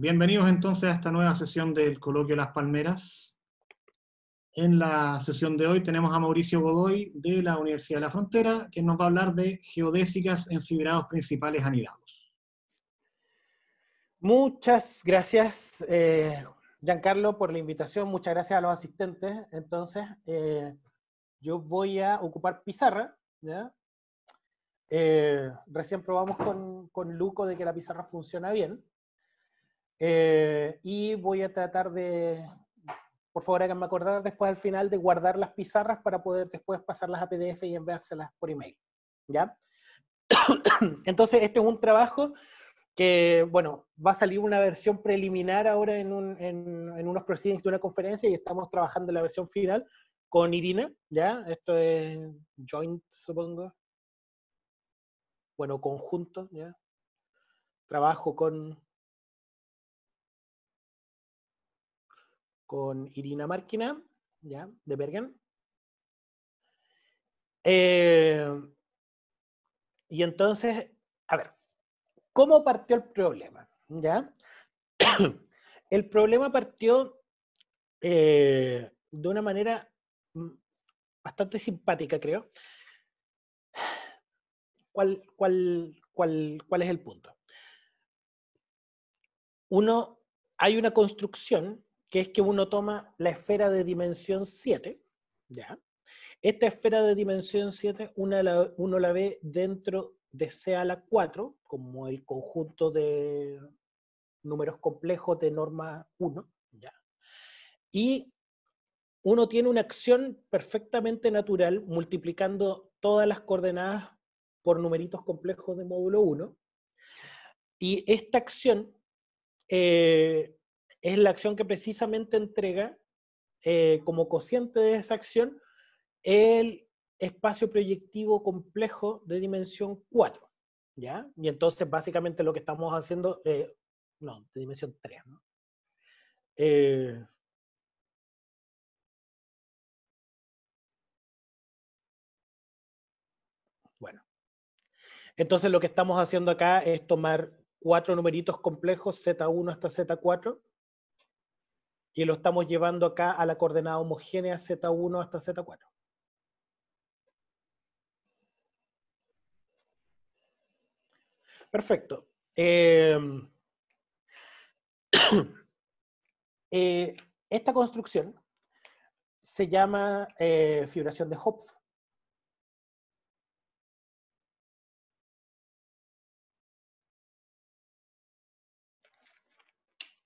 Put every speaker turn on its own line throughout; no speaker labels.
bienvenidos entonces a esta nueva sesión del Coloquio Las Palmeras. En la sesión de hoy tenemos a Mauricio Godoy de la Universidad de la Frontera, que nos va a hablar de geodésicas en fibrados principales anidados. Muchas
gracias, eh, Giancarlo, por la invitación. Muchas gracias a los asistentes. Entonces, eh, yo voy a ocupar pizarra. Eh, recién probamos con Luco de que la pizarra funciona bien. Eh, y voy a tratar de, por favor me acordar después al final de guardar las pizarras para poder después pasarlas a PDF y enviárselas por email. ¿Ya? Entonces, este es un trabajo que, bueno, va a salir una versión preliminar ahora en, en unos proceedings de una conferencia y estamos trabajando la versión final con Irina, ¿ya? Esto es joint, supongo. Bueno, conjunto, ¿ya? Trabajo con con Irina Márquina, ¿ya? De Bergen. Eh, y entonces, a ver, ¿cómo partió el problema? ¿Ya? el problema partió eh, de una manera mm, bastante simpática, creo. ¿Cuál, cuál, cuál, cuál es el punto? Uno, hay una construcción que es que uno toma la esfera de dimensión 7, ¿ya? Esta esfera de dimensión 7 uno la, ve dentro de C a la 4, como el conjunto de números complejos de norma 1, ¿ya? Y uno tiene una acción perfectamente natural multiplicando todas las coordenadas por numeritos complejos de módulo 1. Y esta acción eh, es la acción que precisamente entrega eh, como cociente de esa acción el espacio proyectivo complejo de dimensión 4. ¿ya? Y entonces básicamente lo que estamos haciendo, eh, no, de dimensión 3,
eh, bueno,
entonces lo que estamos haciendo acá es tomar cuatro numeritos complejos, Z1 hasta Z4, y lo estamos llevando acá a la coordenada homogénea Z1 hasta Z4. Perfecto. Em, eh, esta construcción se llama
eh, fibración de Hopf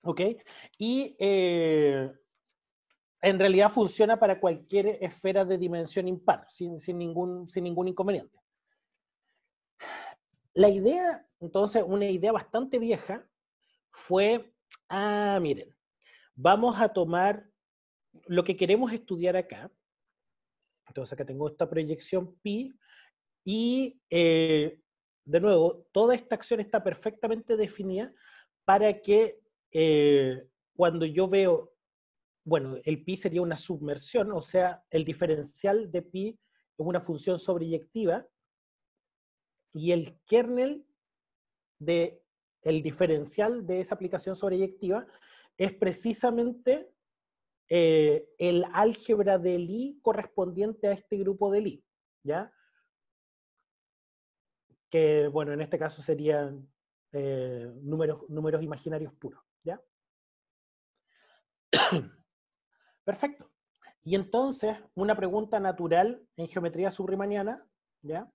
¿Ok? Y eh, en realidad funciona para cualquier esfera de dimensión impar, sin, sin, ningún, sin ningún inconveniente. La idea, entonces, una idea bastante vieja fue, ah, miren, vamos a tomar lo que queremos estudiar acá. Entonces acá tengo esta proyección pi y eh, de nuevo, toda esta acción está perfectamente definida para que eh, cuando yo veo, bueno, el pi sería una submersión, o sea, el diferencial de pi es una función sobreyectiva y el kernel de el diferencial de esa aplicación sobreyectiva es precisamente eh, el álgebra de i correspondiente a este grupo de i. ¿ya? Que, bueno, en este caso serían eh, números, números imaginarios puros. ¿Ya? Perfecto. Y entonces, una pregunta natural en geometría subrimaniana, ¿ya?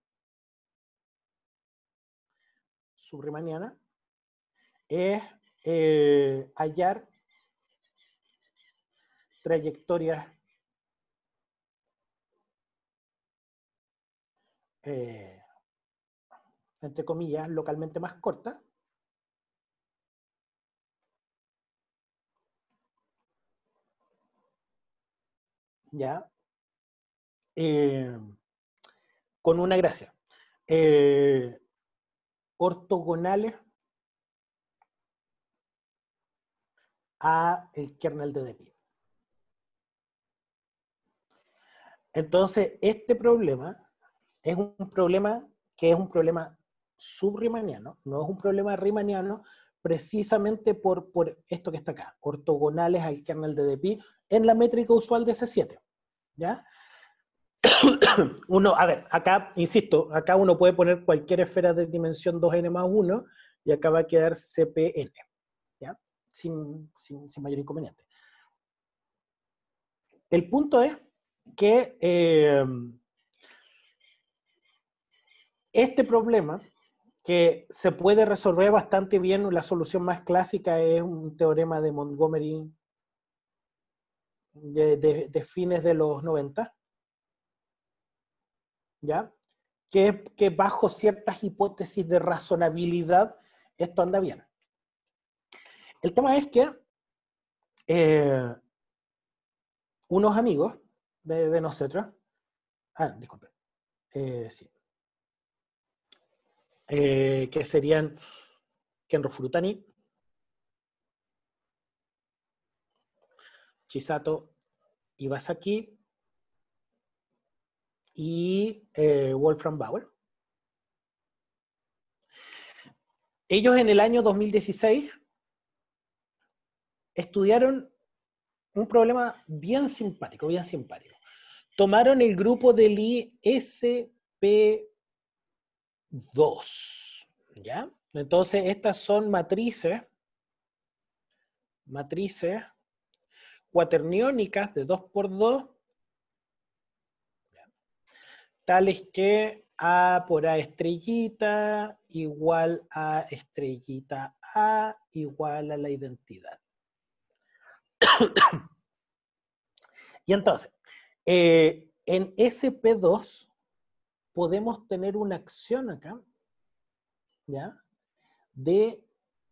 Subrimaniana, es eh, hallar trayectorias eh, entre comillas, localmente más cortas, ¿ya? Eh, con una gracia. Eh, ortogonales a el kernel de DPI. Entonces, este problema es un problema que es un problema subrimaniano, no es un problema rimaniano, precisamente por, esto que está acá, ortogonales al kernel de DPI en la métrica usual de C7. ¿Ya? uno, a ver, acá, insisto, acá uno puede poner cualquier esfera de dimensión 2n más 1 y acá va a quedar CPN, ¿ya? Sin, mayor inconveniente. El punto es que eh, este problema que se puede resolver bastante bien. La solución más clásica es un teorema de Montgomery de, fines de los 90, ¿ya? Que, que bajo ciertas hipótesis de razonabilidad esto anda bien. El tema es que eh, unos amigos de, nosotros, ah, disculpe, eh, sí, eh, que serían Kenro Furutani, Chisato Iwasaki y eh, Wolfram Bauer. Ellos en el año 2016 estudiaron un problema bien simpático, bien simpático. Tomaron el grupo del ISP 2. ¿Ya? Entonces, estas son matrices, matrices cuaterniónicas de 2 por 2, tales que A por A estrellita igual a estrellita A igual a la identidad. y entonces, eh, en SP2 podemos tener una acción acá, ¿ya? De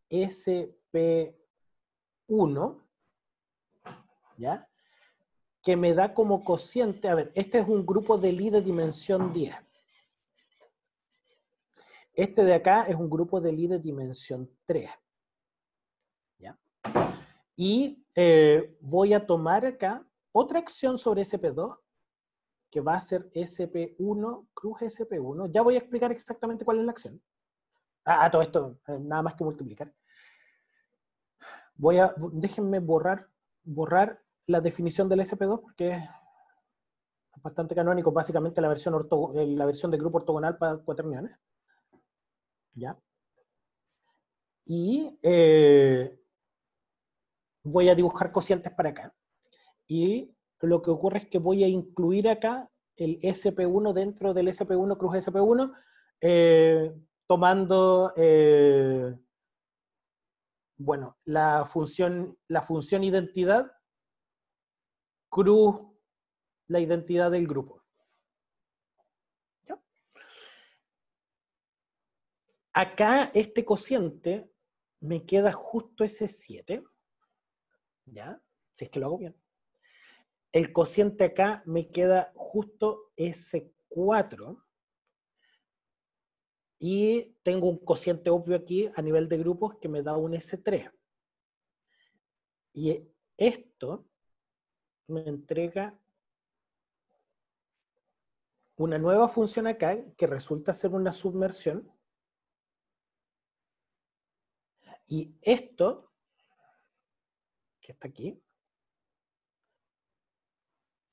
SP1, ¿ya? Que me da como cociente, a ver, este es un grupo de I de dimensión 10. Este de acá es un grupo de I de dimensión 3. ¿Ya? Y eh, voy a tomar acá otra acción sobre SP2 que va a ser SP1, cruz SP1. Ya voy a explicar exactamente cuál es la acción. Ah, a ah, todo esto, eh, nada más que multiplicar. Voy a, déjenme borrar, borrar la definición del SP2 porque es bastante canónico, básicamente la versión, orto, eh, la versión de grupo ortogonal para cuaterniones. ¿Ya? Y eh, voy a dibujar cocientes para acá. Y lo que ocurre es que voy a incluir acá el SP1 dentro del SP1 cruz SP1, eh, tomando, eh, bueno, la función, la función identidad cruz la identidad del grupo. Acá este cociente me queda justo ese 7, ¿ya? Si es que lo hago bien. El cociente acá me queda justo s 4. Y tengo un cociente obvio aquí a nivel de grupos que me da un S3. Y esto me entrega una nueva función acá que resulta ser una submersión. Y esto, que está aquí,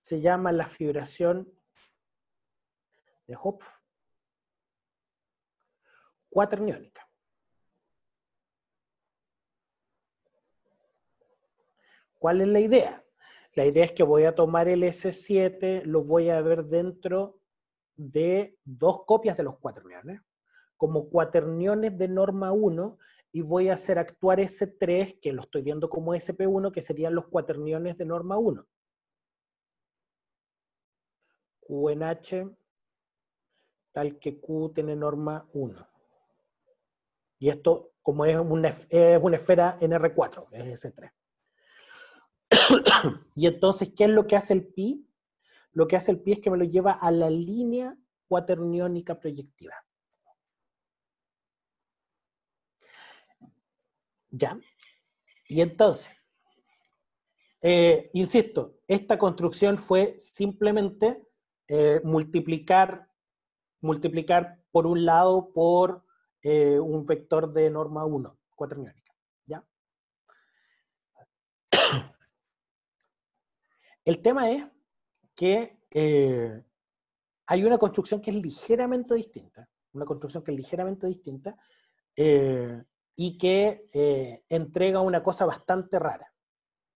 se llama la fibración de Hopf cuaterniónica. ¿Cuál es la idea? La idea es que voy a tomar el S7, lo voy a ver dentro de dos copias de los cuaterniones, como cuaterniones de norma 1, y voy a hacer actuar S3, que lo estoy viendo como SP1, que serían los cuaterniones de norma 1. Q H, tal que Q tiene norma 1. Y esto, como es una, esfera en R4, es S3. y entonces, ¿qué es lo que hace el pi? Lo que hace el pi es que me lo lleva a la línea cuaterniónica proyectiva. ¿Ya? Y entonces, eh, insisto, esta construcción fue simplemente eh, multiplicar, multiplicar por un lado por eh, un vector de norma 1, cuaterniónica. ¿ya? El tema es que eh, hay una construcción que es ligeramente distinta, una construcción que es ligeramente distinta y que entrega una cosa bastante rara.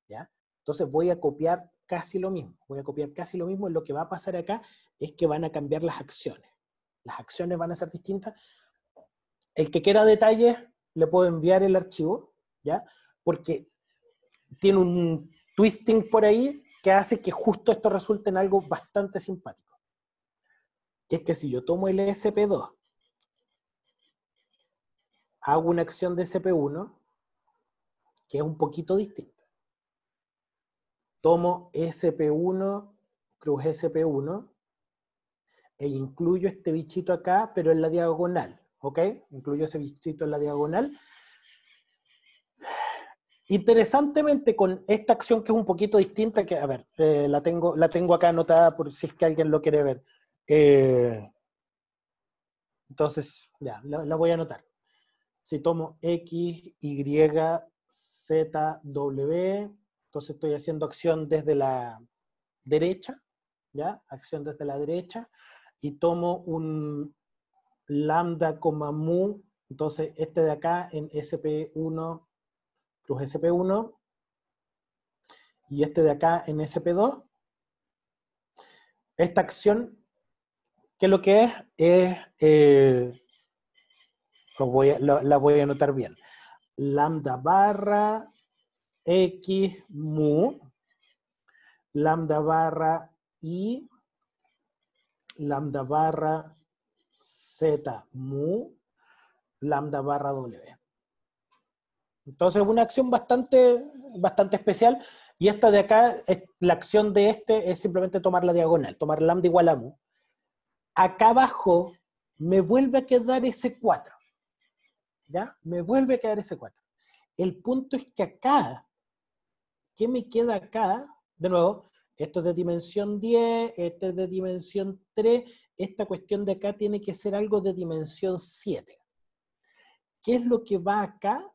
¿ya? Entonces voy a copiar casi lo mismo, voy a copiar casi lo mismo, lo que va a pasar acá es que van a cambiar las acciones. Las acciones van a ser distintas. El que quiera detalles, le puedo enviar el archivo, ¿ya? Porque tiene un twisting por ahí que hace que justo esto resulte en algo bastante simpático. Y es que si yo tomo el SP2, hago una acción de SP1, que es un poquito distinta tomo SP1 cruz SP1 e incluyo este bichito acá, pero en la diagonal, ¿ok? Incluyo ese bichito en la diagonal. Interesantemente, con esta acción que es un poquito distinta, que, a ver, eh, la, tengo, la tengo acá anotada por si es que alguien lo quiere ver. Eh, entonces, ya, la, la, voy a anotar. Si tomo X, Y, Z, W, entonces estoy haciendo acción desde la derecha, ¿ya? Acción desde la derecha y tomo un lambda, mu. Entonces este de acá en SP1 plus SP1 y este de acá en SP2. Esta acción, ¿qué es lo que es? Es, eh, la voy a anotar bien, lambda barra X mu lambda barra y lambda barra z mu lambda barra w. Entonces una acción bastante, bastante especial y esta de acá, la acción de este es simplemente tomar la diagonal, tomar lambda igual a mu. Acá abajo me vuelve a quedar ese 4. ¿Ya? Me vuelve a quedar ese 4. El punto es que acá ¿qué me queda acá? De nuevo, esto es de dimensión 10, este es de dimensión 3, esta cuestión de acá tiene que ser algo de dimensión 7. ¿Qué es lo que va acá?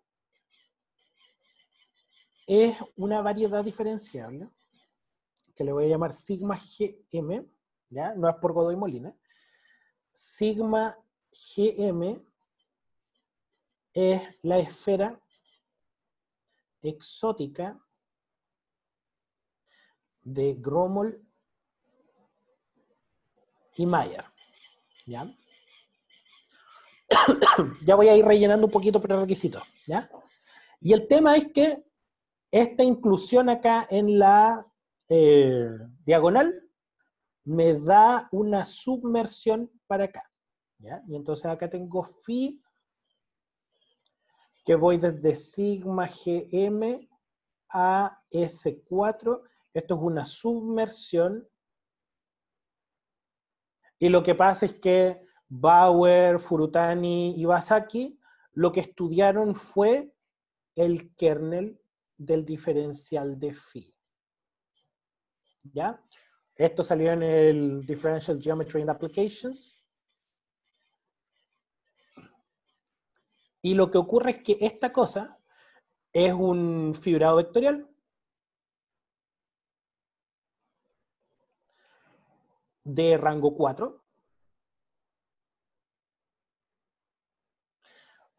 Es una variedad diferenciable, que le voy a llamar sigma gm, ¿ya? no es por Godoy Molina, sigma gm es la esfera exótica de Grommel y Mayer. ¿Ya? ya voy a ir rellenando un poquito prerequisitos. ¿Ya? Y el tema es que esta inclusión acá en la eh, diagonal me da una submersión para acá. ¿ya? Y entonces acá tengo phi, que voy desde sigma gm a S4 esto es una submersión. Y lo que pasa es que Bauer, Furutani y Basaki lo que estudiaron fue el kernel del diferencial de phi. ¿Ya? Esto salió en el Differential Geometry and Applications. Y lo que ocurre es que esta cosa es un fibrado vectorial de rango 4.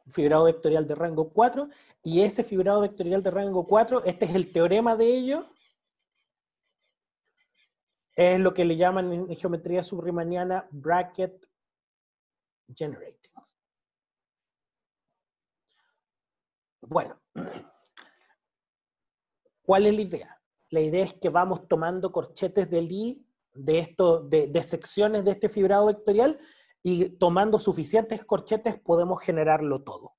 Fibrado vectorial de rango 4. Y ese fibrado vectorial de rango 4, este es el teorema de ello. Es lo que le llaman en geometría subrimaniana bracket generating. Bueno, ¿cuál es la idea? La idea es que vamos tomando corchetes de I de, esto, de, secciones de este fibrado vectorial y tomando suficientes corchetes podemos generarlo todo.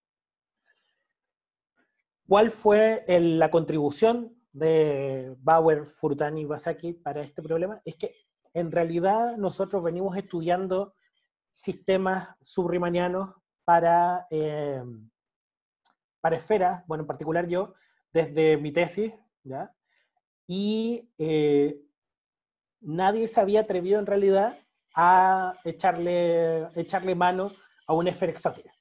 ¿Cuál fue la contribución de Bauer, Furtan y Basaki para este problema? Es que en realidad nosotros venimos estudiando sistemas subrimanianos para, em, para esferas, bueno, en particular yo, desde mi tesis, Y eh, nadie se había atrevido en realidad a echarle, echarle mano a una esfera exótica.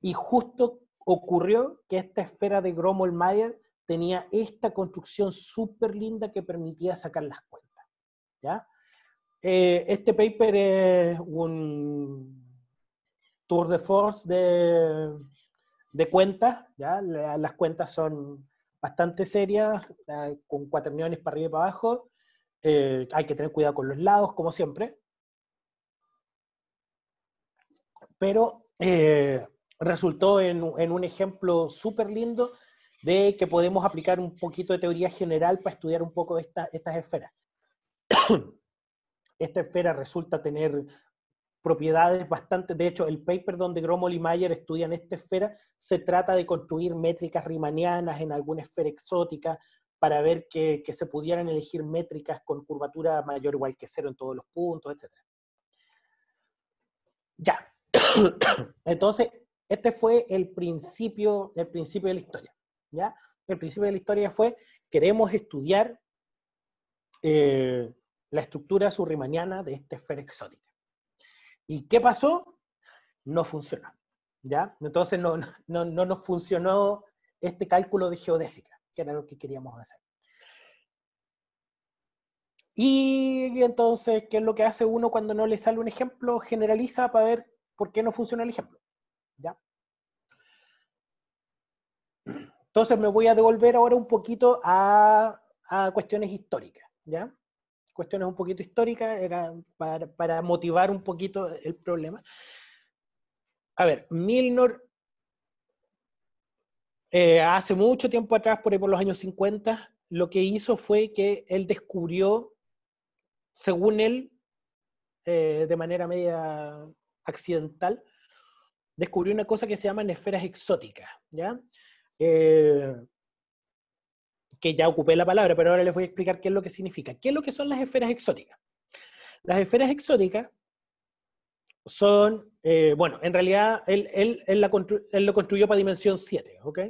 Y justo ocurrió que esta esfera de Grommel-Mayer tenía esta construcción súper linda que permitía sacar las cuentas. ¿ya? Eh, este paper es un tour de force de, de cuentas. ¿ya? las cuentas son bastante serias, eh, con cuaterniones para arriba y para abajo. Eh, hay que tener cuidado con los lados, como siempre. Pero eh, resultó en, un ejemplo súper lindo de que podemos aplicar un poquito de teoría general para estudiar un poco estas esferas. Esta esfera resulta tener propiedades bastante, de hecho el paper donde Gromol y Mayer estudian esta esfera se trata de construir métricas riemannianas en alguna esfera exótica, para ver que, se pudieran elegir métricas con curvatura mayor o igual que cero en todos los puntos, etc. Ya. Entonces, este fue el principio, el principio de la historia. ¿ya? El principio de la historia fue, queremos estudiar eh, la estructura surrimaniana de esta esfera exótica. ¿Y qué pasó? No funcionó. ¿ya? Entonces no, no nos funcionó este cálculo de geodésica que era lo que queríamos hacer. Y entonces, ¿qué es lo que hace uno cuando no le sale un ejemplo? Generaliza para ver por qué no funciona el ejemplo. Entonces me voy a devolver ahora un poquito a, cuestiones históricas, ¿ya? Cuestiones un poquito históricas, era para motivar un poquito el problema. A ver, Milnor eh, hace mucho tiempo atrás, por ahí por los años 50, lo que hizo fue que él descubrió, según él, eh, de manera media accidental, descubrió una cosa que se llaman esferas exóticas, ¿ya? Eh, que ya ocupé la palabra, pero ahora les voy a explicar qué es lo que significa. ¿Qué es lo que son las esferas exóticas? Las esferas exóticas son, bueno, en realidad él, él, lo construyó para dimensión 7, ¿ok?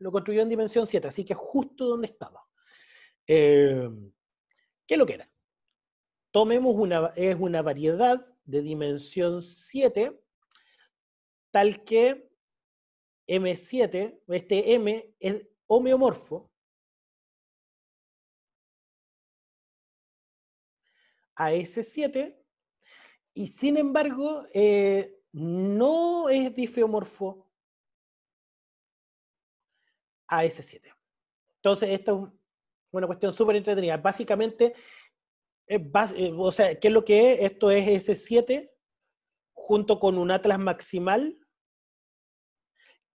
lo construyó en dimensión 7, así que justo donde estaba. Eh, ¿Qué es lo que era? Tomemos una, es una variedad de dimensión 7, tal que M7, este M es homeomorfo a S7, y sin embargo eh, no es difeomorfo a ese 7. Entonces, esta es una cuestión súper entretenida. Básicamente, eh, o sea, ¿qué es lo que es? Esto es ese 7 junto con un atlas maximal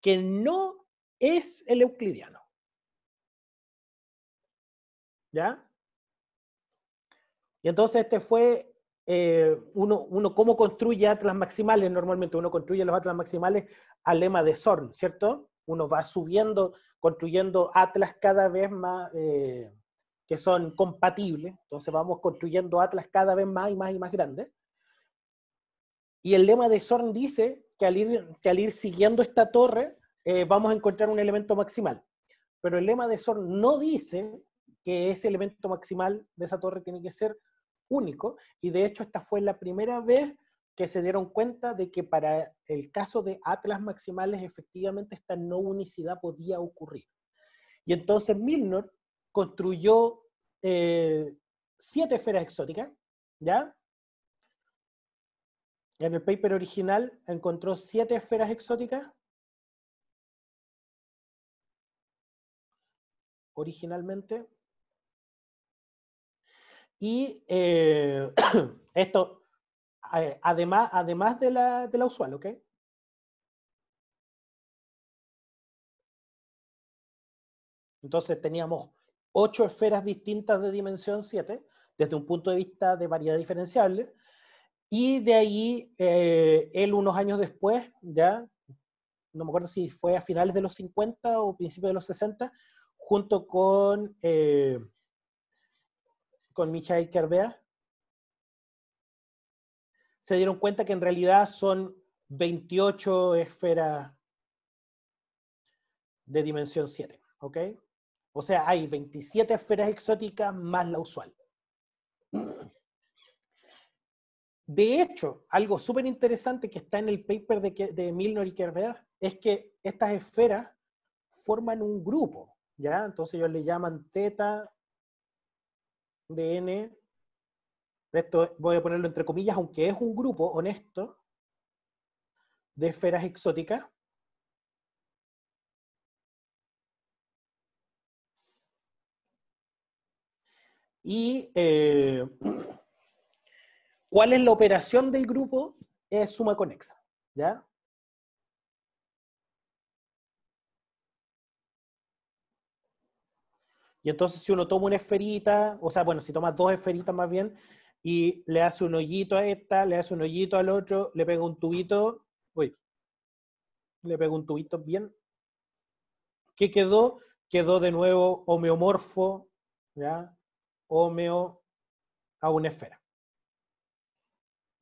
que no es el euclidiano. ¿Ya? Y entonces este fue eh, uno, uno cómo construye atlas maximales normalmente, uno construye los atlas maximales al lema de Zorn, ¿cierto? Uno va subiendo construyendo atlas cada vez más eh, que son compatibles. Entonces vamos construyendo atlas cada vez más y más y más grandes. Y el lema de Zorn dice que al ir, que al ir siguiendo esta torre eh, vamos a encontrar un elemento maximal. Pero el lema de Zorn no dice que ese elemento maximal de esa torre tiene que ser único. Y de hecho esta fue la primera vez que se dieron cuenta de que para el caso de Atlas Maximales efectivamente esta no unicidad podía ocurrir. Y entonces Milner construyó eh, siete esferas exóticas, ¿ya? En el paper original encontró siete esferas exóticas. Originalmente. Y eh, esto eh, además, además de, la, usual, ¿ok? Entonces teníamos ocho esferas distintas de dimensión 7, desde un punto de vista de variedad diferenciable, y de ahí eh, él unos años después, ya, no me acuerdo si fue a finales de los 50 o principios de los 60, junto con, eh, con Michael Kerbea, se dieron cuenta que en realidad son 28 esferas de dimensión 7, ¿ok? O sea, hay 27 esferas exóticas más la usual. De hecho, algo súper interesante que está en el paper de, Milner y Kerber es que estas esferas forman un grupo, ¿ya? Entonces ellos le llaman teta de n esto voy a ponerlo entre comillas, aunque es un grupo honesto de esferas exóticas, Y eh, cuál es la operación del grupo es suma conexa, ¿ya? Y entonces si uno toma una esferita, o sea, bueno, si toma dos esferitas más bien, y le hace un hoyito a esta, le hace un hoyito al otro, le pega un tubito, uy, le pega un tubito bien. ¿Qué quedó? Quedó de nuevo homeomorfo, ¿ya? Homeo a una esfera.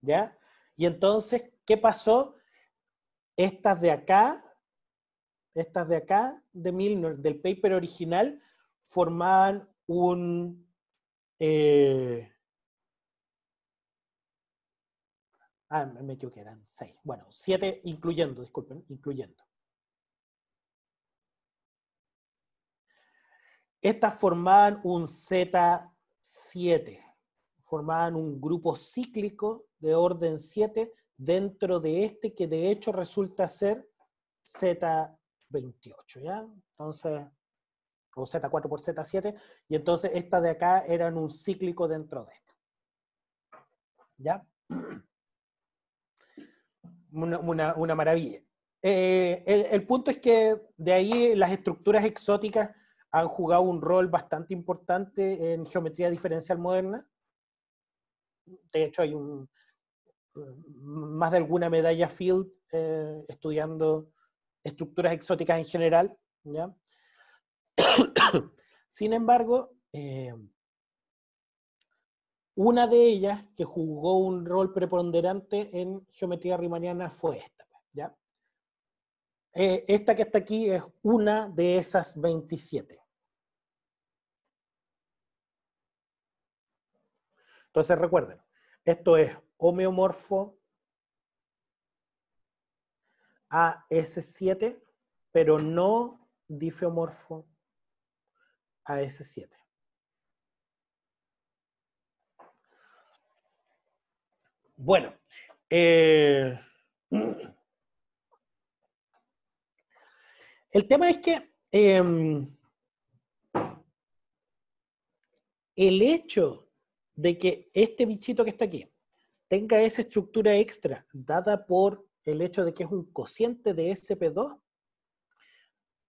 ¿Ya? Y entonces, ¿qué pasó? Estas de acá, estas de acá, de Milner, del paper original, formaban un, eh, Ah, me equivoqué, eran 6. Bueno, siete incluyendo, disculpen, incluyendo. Estas formaban un Z7, formaban un grupo cíclico de orden 7 dentro de este que de hecho resulta ser Z28, ¿ya? Entonces, o Z4 por Z7, y entonces estas de acá eran un cíclico dentro de esta. ¿Ya? una, maravilla. Eh, el, punto es que de ahí las estructuras exóticas han jugado un rol bastante importante en geometría diferencial moderna. De hecho, hay un, más de alguna medalla Field eh, estudiando estructuras exóticas en general. Sin embargo, eh, una de ellas que jugó un rol preponderante en geometría riemanniana fue esta. Eh, esta que está aquí es una de esas 27. Entonces recuerden, esto es homeomorfo a S7, pero no difeomorfo a S7. Bueno, eh, mm. el tema es que em, el hecho de que este bichito que está aquí tenga esa estructura extra dada por el hecho de que es un cociente de SP2,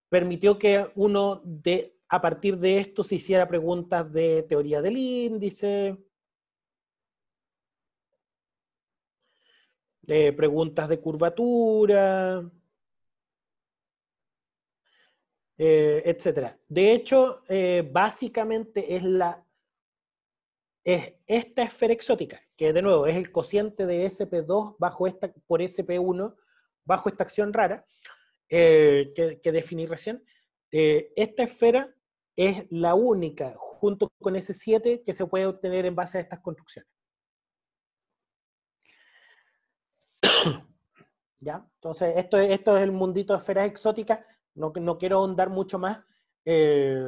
permitió que uno de, a partir de esto se hiciera preguntas de teoría del índice, Eh, preguntas de curvatura, eh, etc. De hecho, eh, básicamente es la es esta esfera exótica, que de nuevo es el cociente de SP2 bajo esta, por SP1 bajo esta acción rara que, que, definí recién. esta esfera es la única, junto con S7, que se puede obtener en base a estas construcciones. Entonces, esto, esto es el mundito de esferas exóticas, no, no quiero ahondar mucho más. Eh,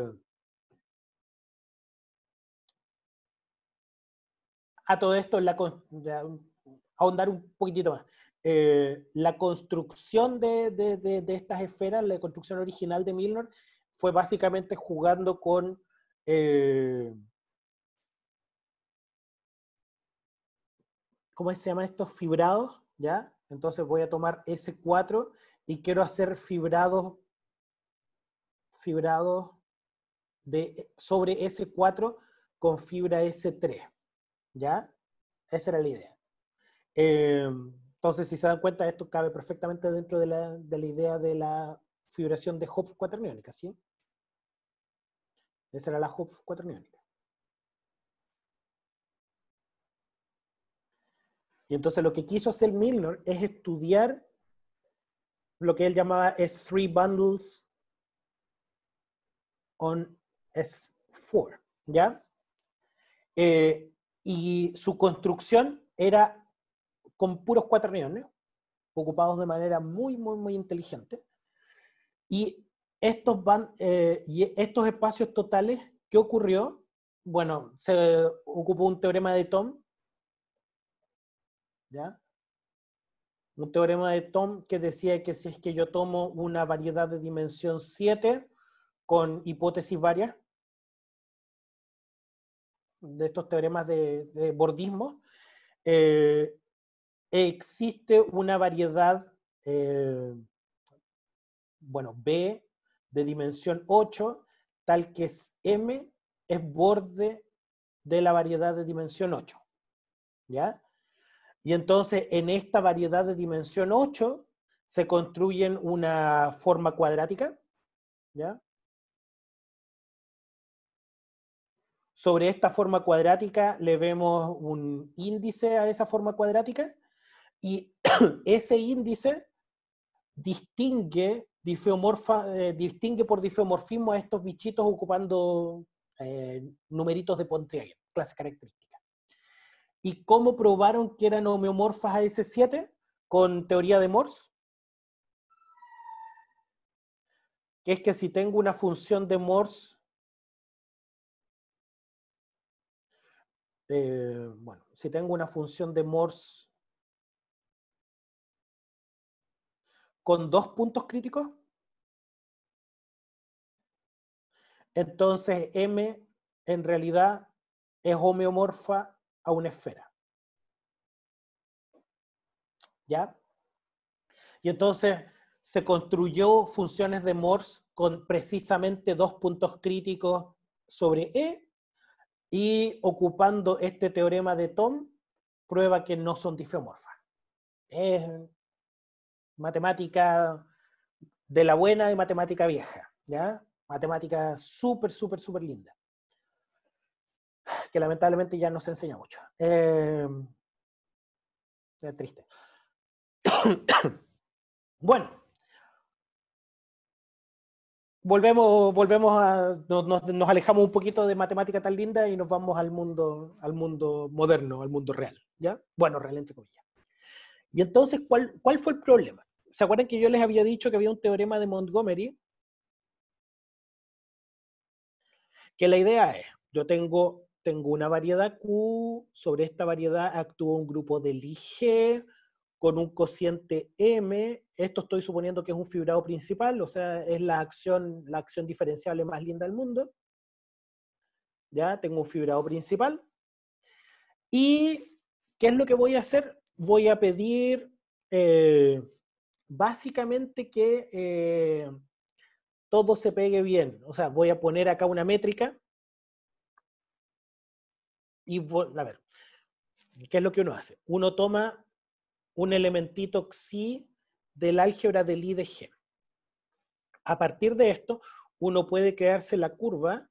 a todo esto, la, ahondar un poquitito más. Eh, la construcción de, estas esferas, la construcción original de Milner, fue básicamente jugando con... Eh, ¿Cómo se llama estos fibrados? ¿Ya? Entonces voy a tomar s 4 y quiero hacer fibrados fibrado sobre S4 con fibra S3. ¿Ya? Esa era la idea. Eh, entonces, si se dan cuenta, esto cabe perfectamente dentro de la, idea de la fibración de Hopf cuaterniónica, ¿sí? Esa era la Hopf cuaterniónica. Y entonces lo que quiso hacer Milner es estudiar lo que él llamaba S3 bundles on S4, ¿ya? Eh, y su construcción era con puros cuaterniones, ocupados de manera muy, muy, muy inteligente. Y estos, van, eh, y estos espacios totales, ¿qué ocurrió? Bueno, se ocupó un teorema de Tom un teorema de Tom que decía que si es que yo tomo una variedad de dimensión 7 con hipótesis varias, de estos teoremas de, bordismo, eh, existe una variedad, eh, bueno, B de dimensión 8, tal que es M es borde de la variedad de dimensión 8. ¿Ya? Y entonces en esta variedad de dimensión 8 se construyen una forma cuadrática, Sobre esta forma cuadrática le vemos un índice a esa forma cuadrática y ese índice eh, distingue, por difeomorfismo a estos bichitos ocupando eh, numeritos de Pontryagin, clase característica. ¿Y cómo probaron que eran homeomorfas a s 7? Con teoría de Morse. Que es que si tengo una función de Morse. Eh, bueno, si tengo una función de Morse con dos puntos críticos, entonces M en realidad es homeomorfa a una esfera. ¿Ya? Y entonces se construyó funciones de Morse con precisamente dos puntos críticos sobre E y ocupando este teorema de Tom, prueba que no son difeomorfas. Es matemática de la buena y matemática vieja, ¿ya? Matemática súper, súper, súper linda que lamentablemente ya no se enseña mucho. Em, eh, triste. bueno. Volvemos, volvemos a, nos, nos, alejamos un poquito de matemática tan linda y nos vamos al mundo, al mundo moderno, al mundo real, ¿ya? Bueno, real entre comillas. Y entonces, ¿cuál, cuál fue el problema? ¿Se acuerdan que yo les había dicho que había un teorema de Montgomery? Que la idea es, yo tengo tengo una variedad Q, sobre esta variedad actúa un grupo del Ig con un cociente M, esto estoy suponiendo que es un fibrado principal, o sea, es la acción, la acción diferenciable más linda del mundo. Ya tengo un fibrado principal. ¿Y qué es lo que voy a hacer? Voy a pedir eh, básicamente que eh, todo se pegue bien. O sea, voy a poner acá una métrica y, a ver, ¿qué es lo que uno hace? Uno toma un elementito xi del álgebra del I de G. A partir de esto, uno puede crearse la curva,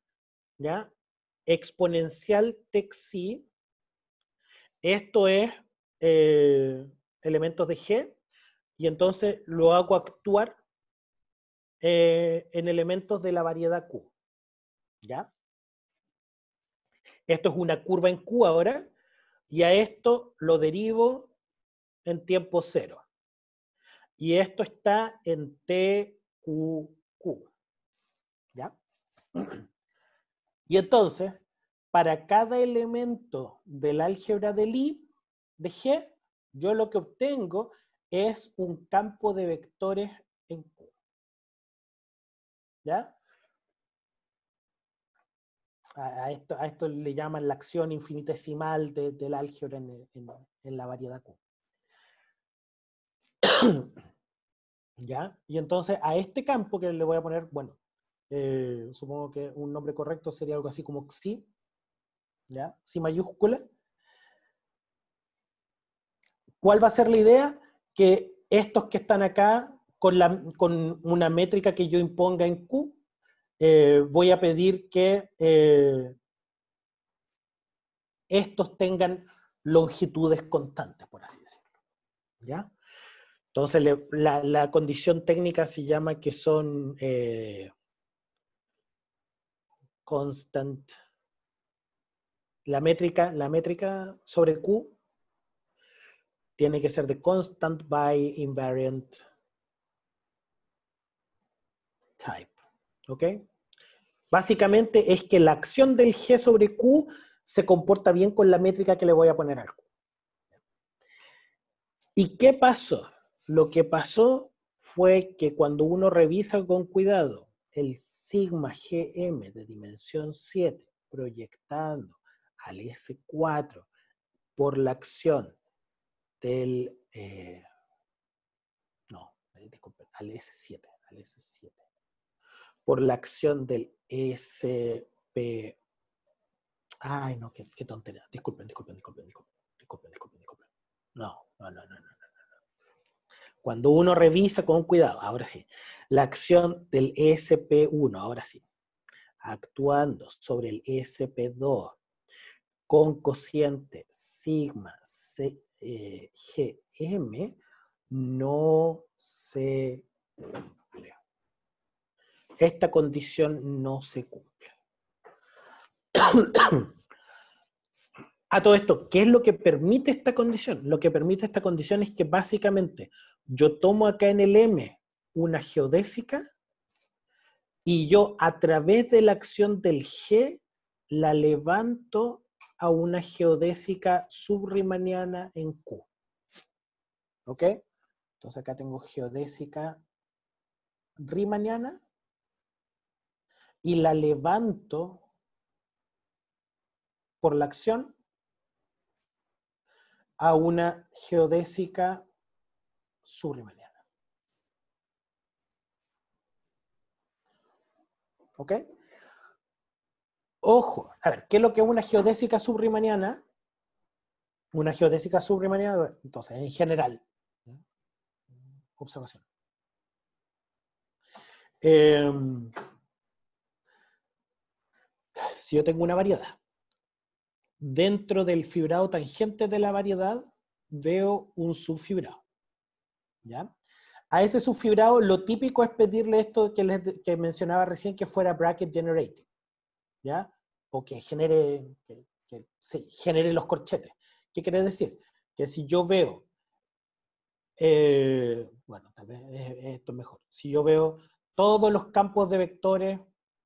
¿ya? Exponencial texi Esto es eh, elementos de G, y entonces lo hago actuar eh, en elementos de la variedad Q. ¿Ya? Esto es una curva en Q ahora, y a esto lo derivo en tiempo cero. Y esto está en TQQ. ¿Ya? Y entonces, para cada elemento del álgebra del I, de G, yo lo que obtengo es un campo de vectores en Q. ¿Ya? a, esto, a esto le llaman la acción infinitesimal del álgebra en, la variedad Q. ¿Ya? Y entonces a este campo que le voy a poner, bueno, eh, supongo que un nombre correcto sería algo así como Xi, ¿ya? Xi mayúscula. ¿Cuál va a ser la idea? Que estos que están acá, con, con una métrica que yo imponga en Q, eh, voy a pedir que eh, estos tengan longitudes constantes, por así decirlo. ¿Ya? Entonces, la, condición técnica se llama que son eh, constant. La métrica, la métrica sobre Q tiene que ser de constant by invariant type. ¿Ok? Básicamente es que la acción del G sobre Q se comporta bien con la métrica que le voy a poner al Q. ¿Y qué pasó? Lo que pasó fue que cuando uno revisa con cuidado el sigma GM de dimensión 7 proyectando al S4 por la acción del... Eh, no, eh, al S7, al S7 por la acción del SP. Ay, no, qué, tontería. Disculpen, disculpen, disculpen, disculpen, disculpen, disculpen, disculpen. No, no, no, no, no, no. Cuando uno revisa con cuidado, ahora sí, la acción del SP1, ahora sí, actuando sobre el SP2 con cociente sigma C, eh, no se esta condición no se cumple. A todo esto, ¿qué es lo que permite esta condición? Lo que permite esta condición es que básicamente yo tomo acá en el M una geodésica y yo a través de la acción del G la levanto a una geodésica subrimaniana en Q. ¿Ok? Entonces acá tengo geodésica rimaniana y la levanto por la acción a una geodésica subrimaniana. ¿Ok? Ojo, a ver, ¿qué es lo que es una geodésica subrimaniana? Una geodésica subrimaniana, entonces, en general. Observación. Eh, yo tengo una variedad, dentro del fibrado tangente de la variedad veo un subfibrado. ¿Ya? A ese subfibrado lo típico es pedirle esto que, mencionaba recién, que fuera bracket generating, ¿ya? O que genere, que, genere los corchetes. ¿Qué quiere decir? Que si yo veo, eh, bueno, tal vez esto es mejor, si yo veo todos los campos de vectores,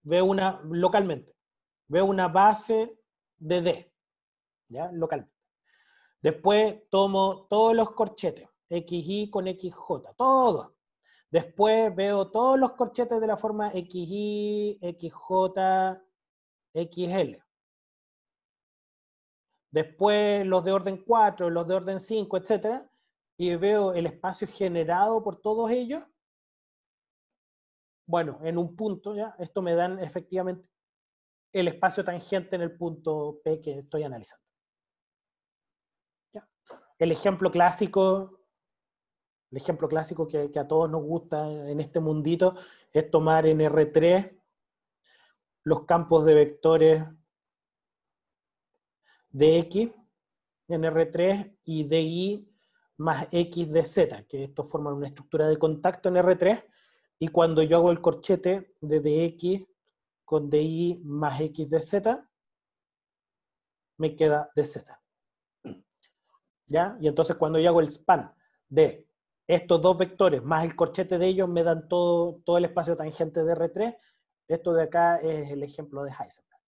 veo una localmente, veo una base de D, ¿ya? Local. Después tomo todos los corchetes, XY con XJ, todos. Después veo todos los corchetes de la forma XY, XJ, XL. Después los de orden 4, los de orden 5, etc. Y veo el espacio generado por todos ellos. Bueno, en un punto, ¿ya? Esto me dan efectivamente el espacio tangente en el punto P que estoy analizando. El ejemplo clásico, el ejemplo clásico que, que, a todos nos gusta en este mundito es tomar en R3 los campos de vectores de X en R3 y de Y más X de Z, que estos forman una estructura de contacto en R3, y cuando yo hago el corchete de DX con DI más X de Z, me queda de DZ. ¿Ya? Y entonces cuando yo hago el span de estos dos vectores más el corchete de ellos, me dan todo, todo el espacio tangente de R3. Esto de acá es el ejemplo de Heisenberg.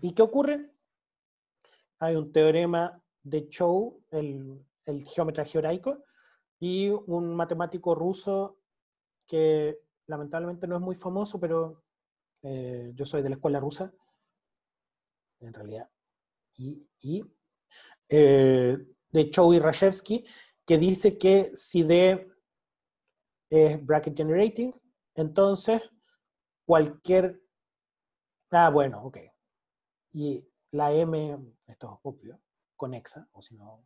¿Y qué ocurre? Hay un teorema de Chow, el, el geómetra georaico, y un matemático ruso que lamentablemente no es muy famoso, pero eh, yo soy de la escuela rusa, en realidad, y, y eh, de Choi Rashevsky, que dice que si D es bracket generating, entonces cualquier... Ah, bueno, ok. Y la M, esto es obvio, conexa, o si no,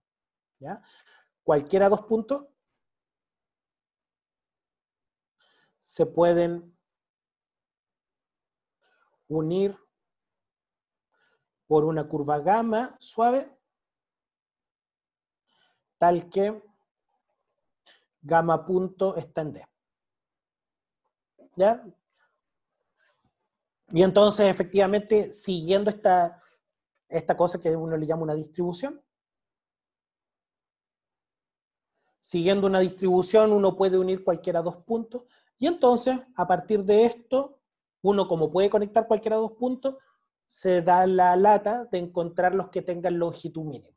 ¿ya? Cualquiera dos puntos se pueden unir por una curva gamma suave, tal que gamma punto está en D. ¿Ya? Y entonces, efectivamente, siguiendo esta, esta cosa que uno le llama una distribución, siguiendo una distribución uno puede unir cualquiera dos puntos y entonces, a partir de esto, uno como puede conectar cualquiera de dos puntos, se da la lata de encontrar los que tengan longitud mínima.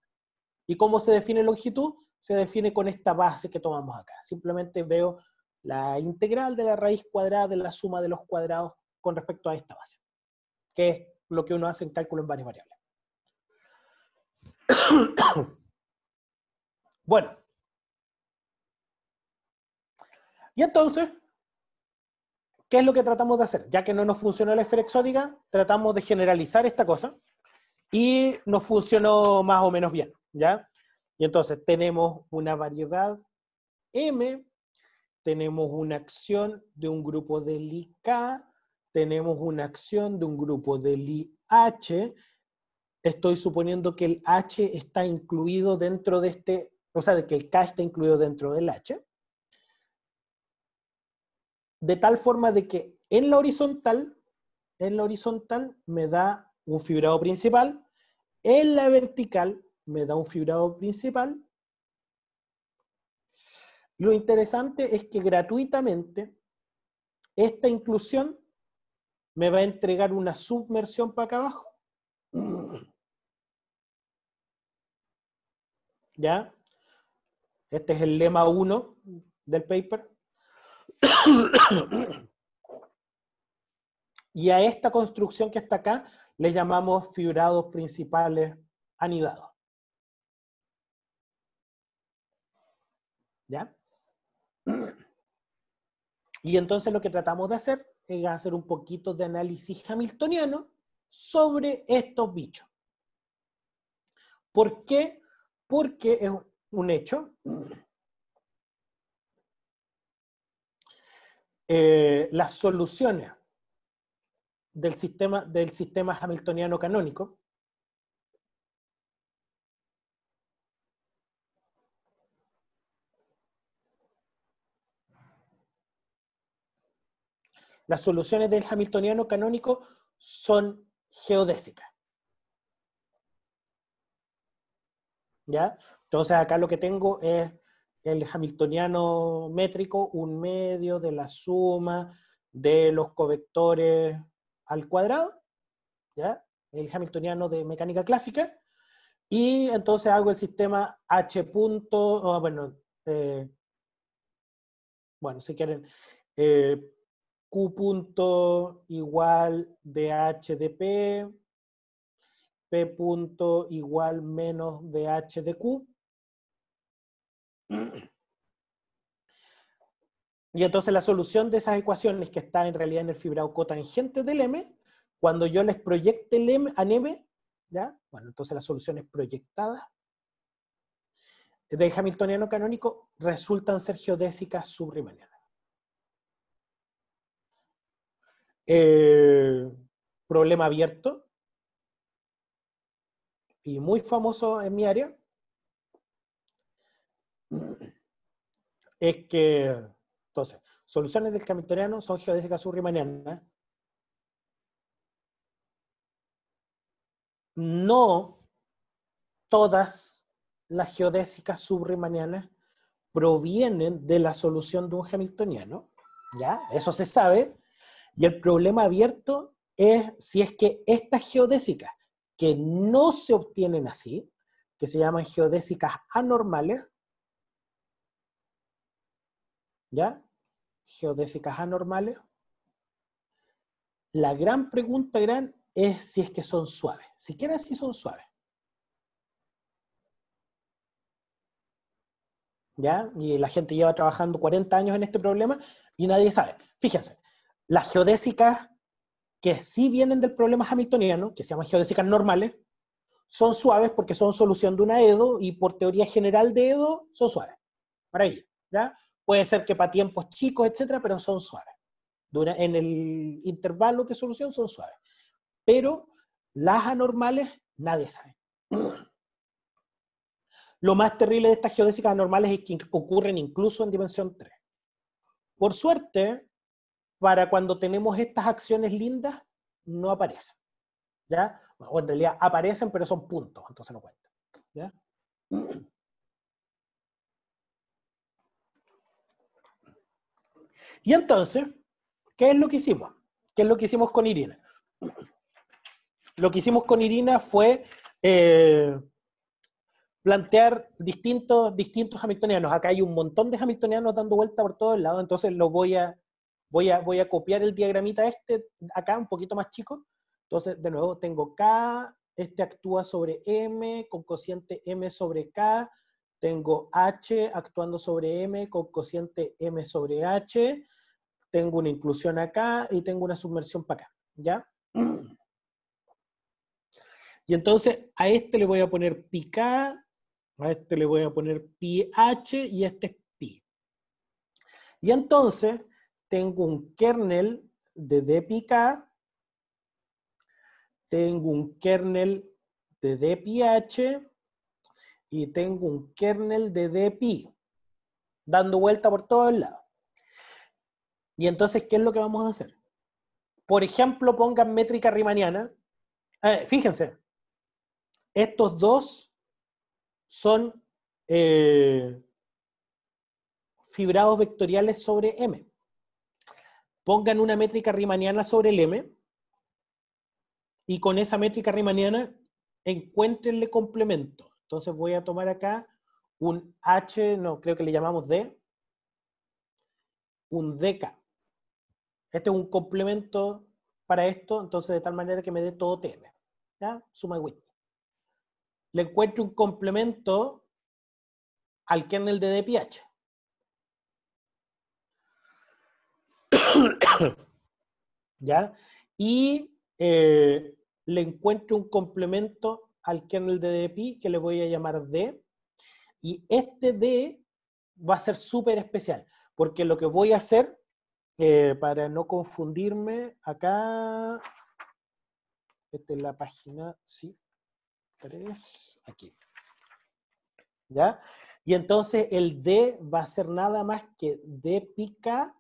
¿Y cómo se define longitud? Se define con esta base que tomamos acá. Simplemente veo la integral de la raíz cuadrada de la suma de los cuadrados con respecto a esta base, que es lo que uno hace en cálculo en varias variables. bueno. Y entonces, ¿Qué es lo que tratamos de hacer? Ya que no nos funcionó la esfera exótica, tratamos de generalizar esta cosa y nos funcionó más o menos bien, ¿ya? Y entonces tenemos una variedad M, tenemos una acción de un grupo del IK, tenemos una acción de un grupo del IH. Estoy suponiendo que el H está incluido dentro de este, o sea, de que el K está incluido dentro del H de tal forma de que en la horizontal, en la horizontal me da un fibrado principal, en la vertical me da un fibrado principal. Lo interesante es que gratuitamente esta inclusión me va a entregar una submersión para acá abajo. ¿Ya? Este es el lema 1 del paper y a esta construcción que está acá le llamamos fibrados principales anidados. ¿Ya? Y entonces lo que tratamos de hacer es hacer un poquito de análisis hamiltoniano sobre estos bichos. ¿Por qué? Porque es un hecho Eh, las soluciones del sistema, del sistema hamiltoniano canónico, las soluciones del hamiltoniano canónico son geodésicas. ¿Ya? Entonces acá lo que tengo es el hamiltoniano métrico, un medio de la suma de los covectores al cuadrado, ¿ya? el hamiltoniano de mecánica clásica, y entonces hago el sistema H punto, ah, bueno, eh, bueno, si quieren, eh, Q punto igual de H de P, P punto igual menos de H de Q, y entonces la solución de esas ecuaciones que está en realidad en el fibrado cotangente del M, cuando yo les proyecte el M a M, ¿ya? Bueno, entonces las soluciones proyectadas del hamiltoniano canónico resultan ser geodésicas subriemannianas. Eh, problema abierto y muy famoso en mi área, es que, entonces, soluciones del Hamiltoniano son geodésicas subriemannianas. No todas las geodésicas subrimanianas provienen de la solución de un hamiltoniano, ¿ya? Eso se sabe. Y el problema abierto es si es que estas geodésicas que no se obtienen así, que se llaman geodésicas anormales, ¿ya? Geodésicas anormales. La gran pregunta gran es si es que son suaves. Siquiera si son suaves. ¿Ya? Y la gente lleva trabajando 40 años en este problema y nadie sabe. Fíjense, las geodésicas que sí vienen del problema hamiltoniano, que se llaman geodésicas normales, son suaves porque son solución de una EDO y por teoría general de EDO son suaves. Para ahí, ¿ya? Puede ser que para tiempos chicos, etcétera, pero son suaves. en el intervalo de solución son suaves. Pero las anormales, nadie sabe. Lo más terrible de estas geodésicas anormales es que ocurren incluso en dimensión 3. Por suerte, para cuando tenemos estas acciones lindas, no aparecen. O en realidad aparecen, pero son puntos, entonces no cuentan.
¿ya?
Y entonces, ¿qué es lo que hicimos? ¿Qué es lo que hicimos con Irina? Lo que hicimos con Irina fue eh, plantear distintos, distintos hamiltonianos. Acá hay un montón de hamiltonianos dando vuelta por todos lados, entonces los voy a, voy voy a copiar el diagramita este acá, un poquito más chico. Entonces, de nuevo, tengo K, este actúa sobre M, con cociente M sobre K, tengo H actuando sobre M con cociente M sobre H, tengo una inclusión acá y tengo una submersión para acá, ¿ya? Y entonces a este le voy a poner pi K, a este le voy a poner pi H y este es pi. Y entonces tengo un kernel de D tengo un kernel de D H, y tengo un kernel de dpi dando vuelta por todos lados. Y entonces, ¿qué es lo que vamos a hacer? Por ejemplo, pongan métrica riemanniana. Eh, fíjense, estos dos son eh, fibrados vectoriales sobre M. Pongan una métrica riemanniana sobre el M y con esa métrica riemanniana encuéntrenle complemento. Entonces voy a tomar acá un H, no, creo que le llamamos D, un DK. Este es un complemento para esto, entonces de tal manera que me dé todo TM. ¿Ya? Suma y Le encuentro un complemento al kernel de DPH.
¿Ya?
Y eh, le encuentro un complemento al kernel de DPI que le voy a llamar D. Y este D va a ser súper especial, porque lo que voy a hacer, eh, para no confundirme, acá, esta es la página, sí, 3, aquí. ¿Ya? Y entonces el D va a ser nada más que D pica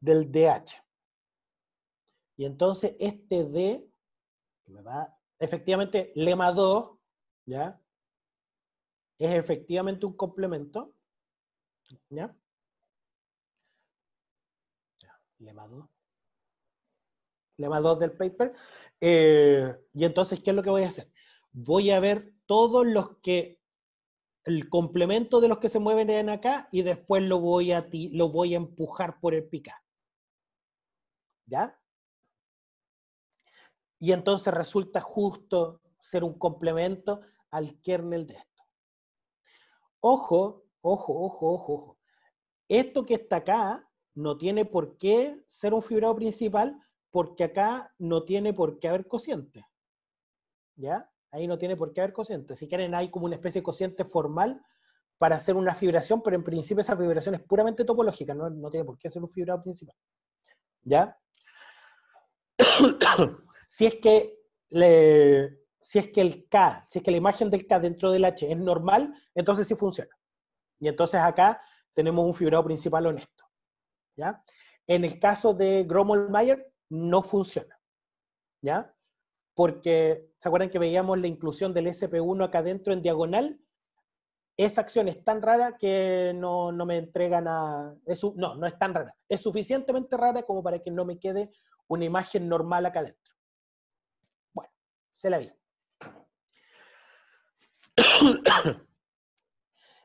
del DH. Y entonces este D, que me va efectivamente, lema 2, ¿ya? Es efectivamente un complemento, ¿ya? Lema 2. Lema 2 del paper. Eh, y entonces, ¿qué es lo que voy a hacer? Voy a ver todos los que, el complemento de los que se mueven en acá y después lo voy a, lo voy a empujar por el picar. ¿Ya? Y entonces resulta justo ser un complemento al kernel de esto. Ojo, ojo, ojo, ojo, ojo. Esto que está acá no tiene por qué ser un fibrado principal porque acá no tiene por qué haber cociente. ¿Ya? Ahí no tiene por qué haber cociente. Si quieren, hay como una especie de cociente formal para hacer una fibración, pero en principio esa fibración es puramente topológica, no, no tiene por qué ser un fibrado principal. ¿Ya? si es que si es que el K, si es que la imagen del K dentro del H es normal, entonces sí funciona. Y entonces acá tenemos un fibrado principal honesto. ¿ya? En el caso de Grommel-Meyer, no funciona. ¿ya? Porque, ¿se acuerdan que veíamos la inclusión del SP1 acá adentro en diagonal? Esa acción es tan rara que no, me entregan a... no, no es tan rara. Es suficientemente rara como para que no me quede una imagen normal acá adentro se la vi.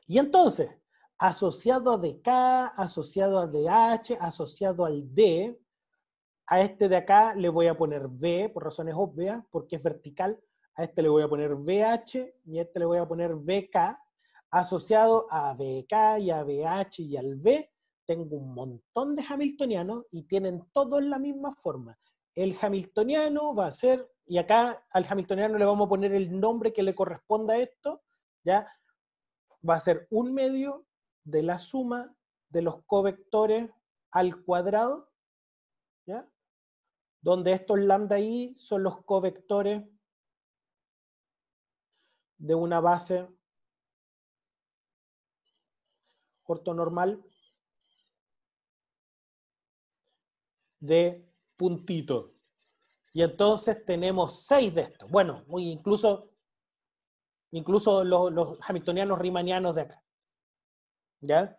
y entonces, asociado a K, asociado a DH, asociado al D, a este de acá le voy a poner B por razones obvias, porque es vertical. A este le voy a poner vh y a este le voy a poner vk. Asociado a vk y a vh y al v tengo un montón de hamiltonianos y tienen todos la misma forma. El hamiltoniano va a ser y acá al hamiltoniano le vamos a poner el nombre que le corresponda a esto, ¿ya? Va a ser un medio de la suma de los covectores al cuadrado, ¿ya? Donde estos lambda i son los covectores de una base ortonormal de puntito. Y entonces tenemos seis de estos. Bueno, muy incluso, incluso los, hamiltonianos riemannianos de acá. ¿Ya?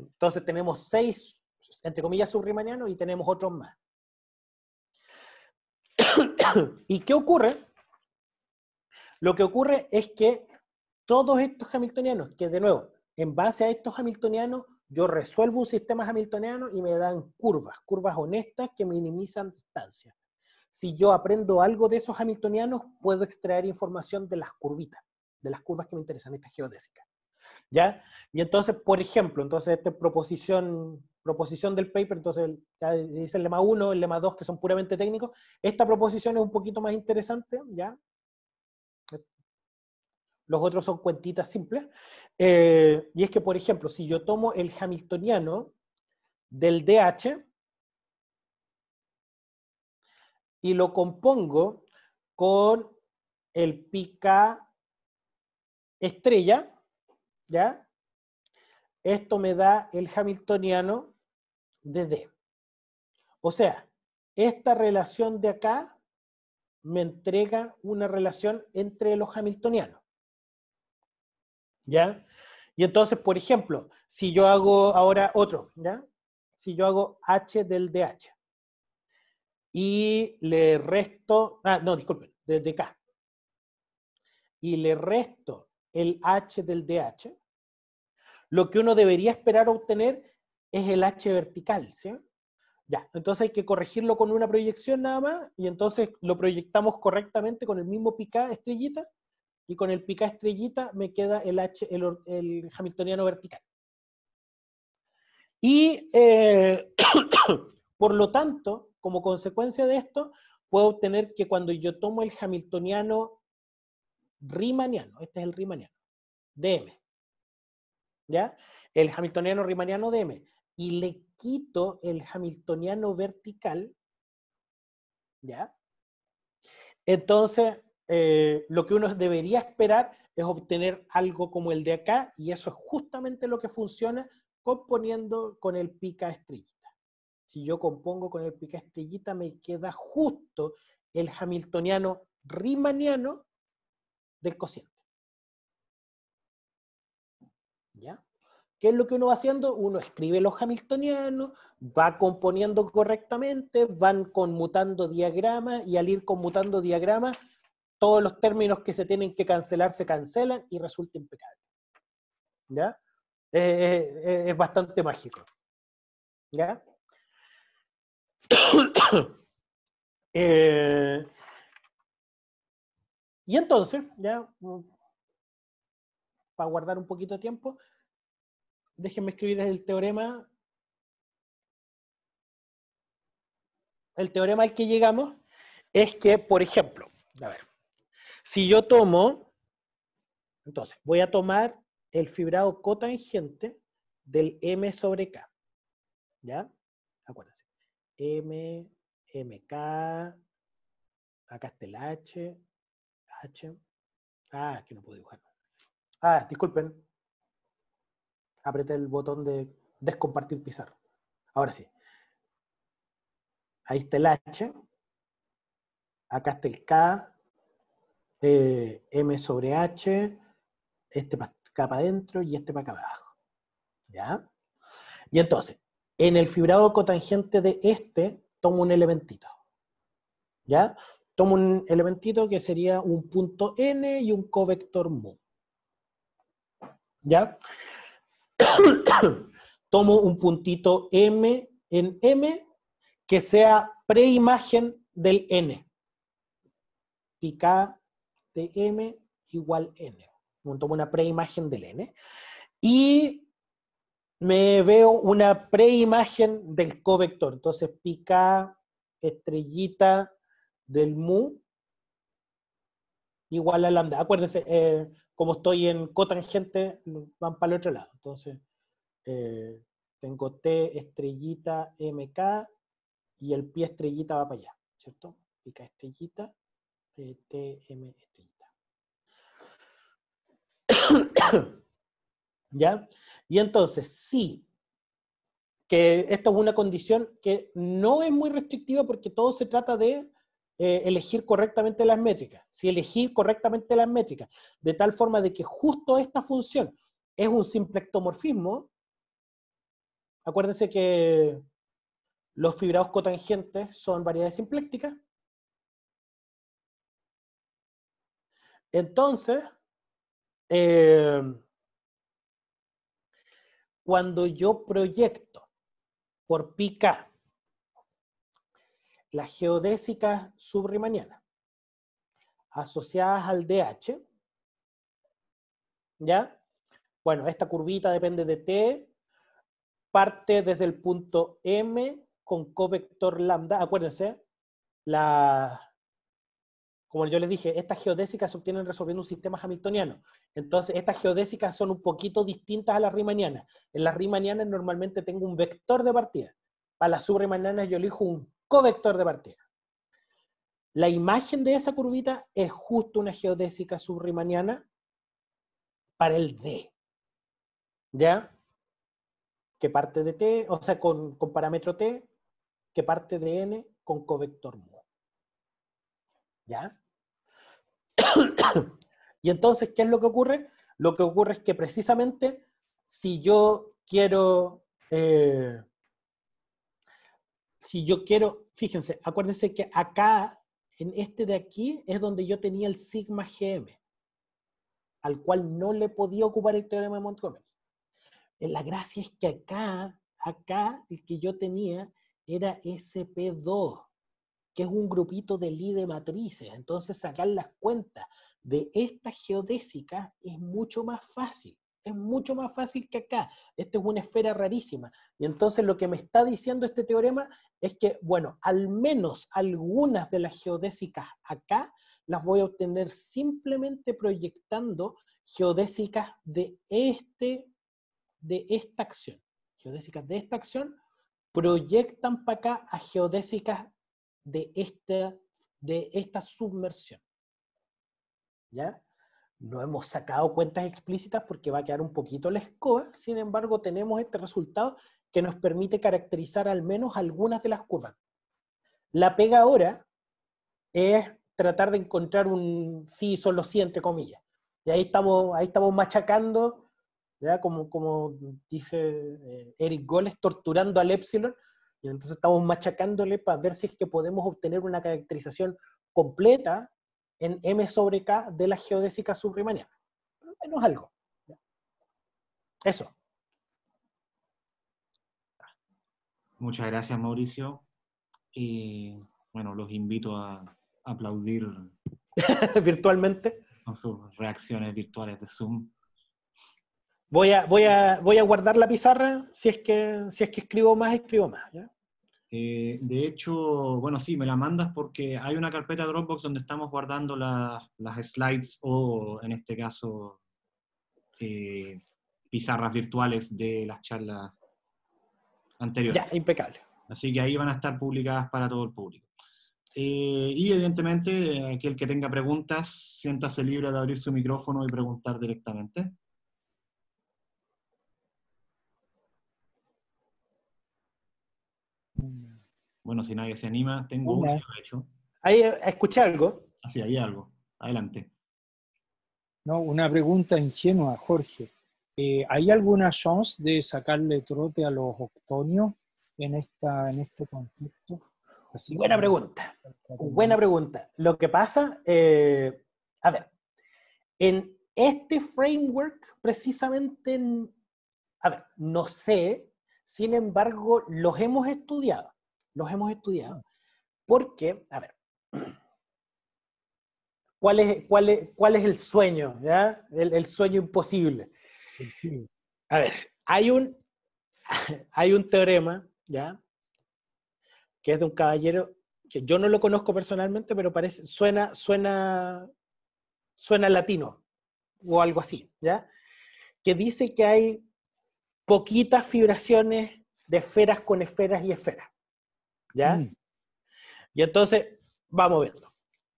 Entonces tenemos seis, entre comillas, subriemannianos y tenemos otros más. ¿Y qué ocurre? Lo que ocurre es que todos estos hamiltonianos, que de nuevo, en base a estos hamiltonianos, yo resuelvo un sistema hamiltoniano y me dan curvas, curvas honestas que minimizan distancia si yo aprendo algo de esos hamiltonianos, puedo extraer información de las curvitas, de las curvas que me interesan, esta geodésica, ¿Ya? Y entonces, por ejemplo, entonces esta proposición, proposición del paper, entonces dice el lema 1, el lema 2, que son puramente técnicos. Esta proposición es un poquito más interesante, ¿ya? Los otros son cuentitas simples. Eh, y es que, por ejemplo, si yo tomo el hamiltoniano del DH, y lo compongo con el pica estrella, ¿ya? Esto me da el hamiltoniano de D. O sea, esta relación de acá me entrega una relación entre los hamiltonianos. ¿Ya? Y entonces, por ejemplo, si yo hago ahora otro, ¿ya? Si yo hago H del DH, y le resto, ah, no, disculpen, desde acá, Y le resto el H del DH, lo que uno debería esperar obtener es el H vertical, ¿sí? Ya, entonces hay que corregirlo con una proyección nada más, y entonces lo proyectamos correctamente con el mismo pica estrellita, y con el pica estrellita me queda el H, el, hamiltoniano vertical. Y, eh, por lo tanto, como consecuencia de esto, puedo obtener que cuando yo tomo el hamiltoniano riemanniano, este es el riemanniano, DM, ¿ya? El hamiltoniano riemanniano DM, y le quito el hamiltoniano vertical, ¿ya? Entonces, eh, lo que uno debería esperar es obtener algo como el de acá, y eso es justamente lo que funciona componiendo con el pica estrella si yo compongo con el picastellita, me queda justo el hamiltoniano riemanniano del cociente. ¿Ya? ¿Qué es lo que uno va haciendo? Uno escribe los hamiltonianos, va componiendo correctamente, van conmutando diagramas y al ir conmutando diagramas, todos los términos que se tienen que cancelar se cancelan y resulta impecable. ¿Ya? Eh, eh, eh, es bastante mágico. ¿Ya?
Eh,
y entonces, ya, mm, para guardar un poquito de tiempo, déjenme escribir el teorema. El teorema al que llegamos es que, por ejemplo, a ver, si yo tomo, entonces, voy a tomar el fibrado cotangente del M sobre K. ¿Ya? Acuérdense. M, MK, acá está el H, H. Ah, aquí no puedo dibujar. Ah, disculpen. Apreté el botón de descompartir pizarra. Ahora sí. Ahí está el H. Acá está el K. Eh, M sobre H. Este para acá para adentro y este para acá abajo. ¿Ya? Y entonces, en el fibrado cotangente de este tomo un elementito. ¿Ya? Tomo un elementito que sería un punto n y un covector mu. ¿Ya? tomo un puntito m en m que sea preimagen del n. Pica de m igual n. Tomo una preimagen del n. Y me veo una preimagen del covector. Entonces, pica estrellita del mu igual a lambda. Acuérdense, eh, como estoy en cotangente, van para el otro lado. Entonces, eh, tengo T estrellita MK y el pie estrellita va para allá, ¿cierto? Pica estrellita, eh, T, M estrellita. ¿Ya? Y entonces, sí, que esto es una condición que no es muy restrictiva porque todo se trata de eh, elegir correctamente las métricas. Si elegir correctamente las métricas, de tal forma de que justo esta función es un simplectomorfismo, acuérdense que los fibrados cotangentes son variedades simplecticas, Entonces, eh, cuando yo proyecto por pica las geodésicas subrimanianas asociadas al DH, ¿ya? Bueno, esta curvita depende de T, parte desde el punto M con covector lambda, acuérdense, la, como yo les dije, estas geodésicas se obtienen resolviendo un sistema hamiltoniano. Entonces, estas geodésicas son un poquito distintas a las riemannianas. En las riemannianas normalmente tengo un vector de partida. Para las subriemannianas yo elijo un covector de partida. La imagen de esa curvita es justo una geodésica subriemanniana para el D. ¿Ya? Que parte de T, o sea, con, con parámetro T, que parte de N con covector mu. ¿Ya? y entonces, ¿qué es lo que ocurre? Lo que ocurre es que precisamente si yo quiero, eh, si yo quiero, fíjense, acuérdense que acá, en este de aquí, es donde yo tenía el sigma GM, al cual no le podía ocupar el teorema de Montgomery. Eh, la gracia es que acá, acá, el que yo tenía era SP2 que es un grupito de Li de matrices. Entonces, sacar las cuentas de esta geodésica es mucho más fácil. Es mucho más fácil que acá. Esto es una esfera rarísima. Y entonces lo que me está diciendo este teorema es que, bueno, al menos algunas de las geodésicas acá las voy a obtener simplemente proyectando geodésicas de, este, de esta acción. Geodésicas de esta acción proyectan para acá a geodésicas de esta, de esta submersión. ¿Ya? No hemos sacado cuentas explícitas porque va a quedar un poquito la escoba, sin embargo tenemos este resultado que nos permite caracterizar al menos algunas de las curvas. La pega ahora es tratar de encontrar un sí, solo sí, entre comillas. Y ahí estamos, ahí estamos machacando, Como, dice eh, Eric Goles, torturando al epsilon y entonces estamos machacándole para ver si es que podemos obtener una caracterización completa en M sobre K de la geodésica subrimaniana. Menos algo. Eso.
Muchas gracias, Mauricio. Y bueno, los invito a aplaudir virtualmente con sus reacciones virtuales de Zoom.
Voy a, guardar la pizarra, si es que, si es que escribo más, escribo más.
Eh, de hecho, bueno, sí, me la mandas porque hay una carpeta Dropbox donde estamos guardando las slides o, en este caso, eh, pizarras virtuales de las charlas anteriores. Ya, impecable. Así que ahí van a estar publicadas para todo el público. Eh, y evidentemente, aquel que tenga preguntas, siéntase libre de abrir su micrófono y preguntar directamente. Bueno, si nadie se anima, tengo un hecho. Eh, escuché algo. Ah, sí, había algo. Adelante. No, una pregunta ingenua, Jorge. Eh, ¿Hay alguna chance de sacarle trote a los octonios en, esta, en este conflicto? buena pregunta, buena
pregunta. Lo que pasa, eh, a ver, en este framework precisamente, a ver, no sé, sin embargo, los hemos estudiado los hemos estudiado, porque, a ver, ¿cuál es, cuál cuál es el sueño? ¿ya? El, el, sueño imposible. A ver, hay un, hay un teorema, ¿ya? que es de un caballero, que yo no lo conozco personalmente, pero parece, suena, suena, suena latino, o algo así, ¿ya? que dice que hay poquitas vibraciones de esferas con esferas y esferas. ¿Ya? Mm. Y entonces, vamos viendo.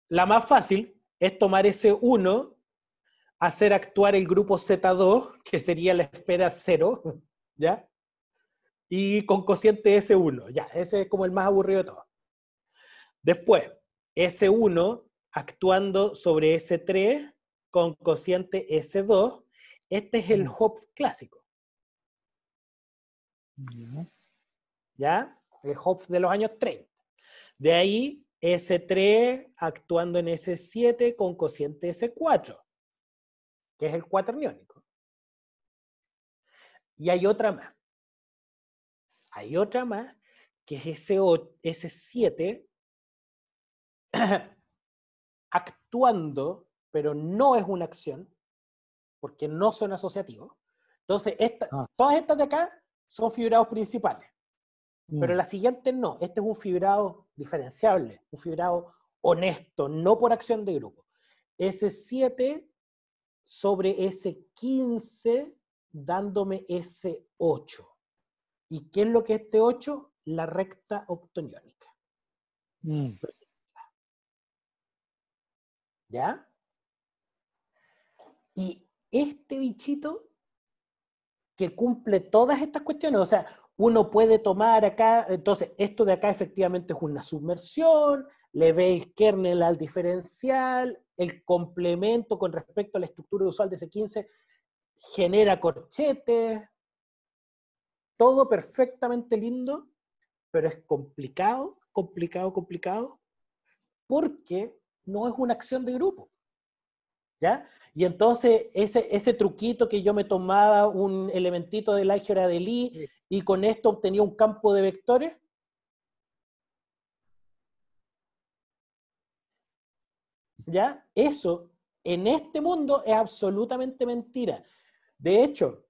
La más fácil es tomar ese 1, hacer actuar el grupo Z2, que sería la esfera 0, ¿ya? Y con cociente S1, ya, ese es como el más aburrido de todos. Después, S1 actuando sobre S3 con cociente S2, este es el mm. Hopf clásico. ¿Ya? el Hopf de los años 30. De ahí S3 actuando en S7 con cociente S4, que es el cuaterniónico. Y hay otra más. Hay otra más que es S7 actuando, pero no es una acción, porque no son asociativos. Entonces, ah. todas estas de acá son figurados principales. Pero mm. la siguiente no, este es un fibrado diferenciable, un fibrado honesto, no por acción de grupo. Ese 7 sobre ese 15 dándome ese 8. ¿Y qué es lo que es este 8? La recta octoniónica. Mm. ¿Ya? Y este bichito que cumple todas estas cuestiones, o sea, uno puede tomar acá, entonces esto de acá efectivamente es una submersión, le ve el kernel al diferencial, el complemento con respecto a la estructura usual de C15 genera corchetes, todo perfectamente lindo, pero es complicado, complicado, complicado, porque no es una acción de grupo. ¿ya? Y entonces ese, ese truquito que yo me tomaba un elementito del álgebra de Lie y con esto obtenía un campo de vectores. ¿Ya? Eso en este mundo es absolutamente mentira. De hecho,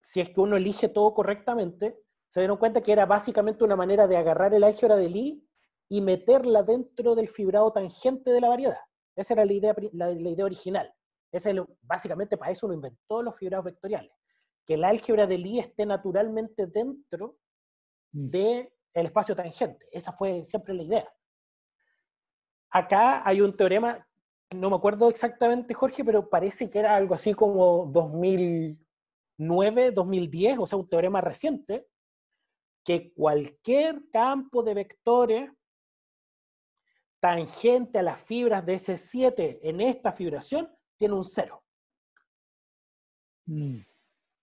si es que uno elige todo correctamente, se dieron cuenta que era básicamente una manera de agarrar el álgebra de Lie y meterla dentro del fibrado tangente de la variedad. Esa era la idea, la, idea original. básicamente para eso lo inventó los fibrados vectoriales. Que la álgebra de Lie esté naturalmente dentro mm. del el espacio tangente. Esa fue siempre la idea. Acá hay un teorema, no me acuerdo exactamente, Jorge, pero parece que era algo así como 2009, 2010, o sea, un teorema reciente, que cualquier campo de vectores tangente a las fibras de ese 7 en esta fibración tiene un cero. Mm.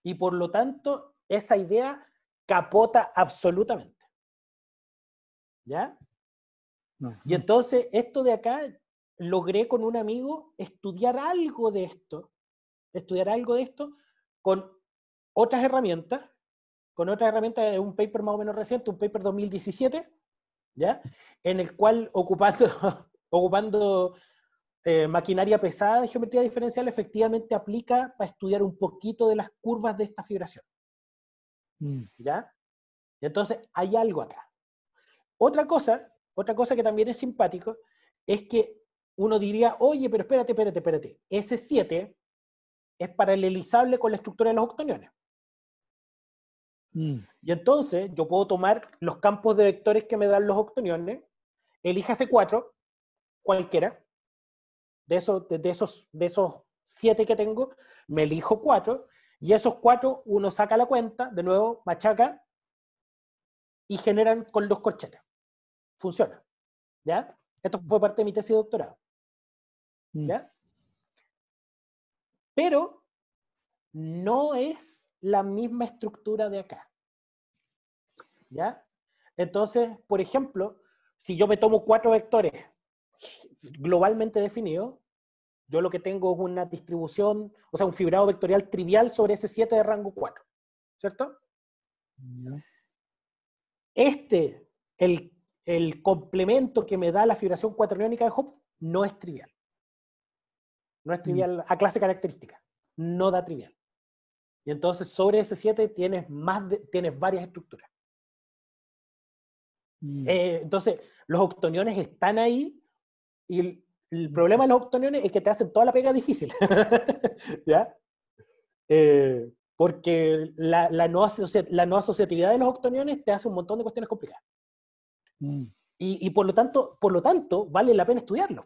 Y por lo tanto, esa idea capota absolutamente. ¿Ya? Y entonces, esto de acá, logré con un amigo estudiar algo de esto, estudiar algo de esto con otras herramientas, con otras herramientas, un paper más o menos reciente, un paper 2017, ¿ya? En el cual ocupando, eh, maquinaria pesada de geometría diferencial efectivamente aplica para estudiar un poquito de las curvas de esta fibración. Mm. ¿Ya? entonces hay algo acá. Otra cosa, otra cosa que también es simpático, es que uno diría, oye, pero espérate, espérate, espérate, ese 7 es paralelizable con la estructura de los octoniones. Mm. Y entonces yo puedo tomar los campos de vectores que me dan los octoniones, elíjase cuatro, cualquiera, de esos, de, esos, de esos siete que tengo, me elijo cuatro, y esos cuatro uno saca la cuenta, de nuevo, machaca, y generan con los corchetes. Funciona. ¿Ya? Esto fue parte de mi tesis de doctorado. Mm. ¿Ya? Pero no es la misma estructura de acá. ¿Ya? Entonces, por ejemplo, si yo me tomo cuatro vectores globalmente definidos, yo lo que tengo es una distribución, o sea, un fibrado vectorial trivial sobre ese 7 de rango 4, ¿cierto? Este, el, complemento que me da la fibración cuaterniónica de Hopf, no es trivial. No es mm. trivial a clase característica. No da trivial. Y entonces sobre ese 7 tienes, más tienes varias estructuras. Mm. Eh, entonces, los octoniones están ahí y el, mm. problema de los octoniones es que te hacen toda la pega difícil. ¿Ya? Eh, porque la, la, no la, no asociatividad de los octoniones te hace un montón de cuestiones complicadas. Mm. Y, por, lo tanto, por lo tanto, vale la pena estudiarlo.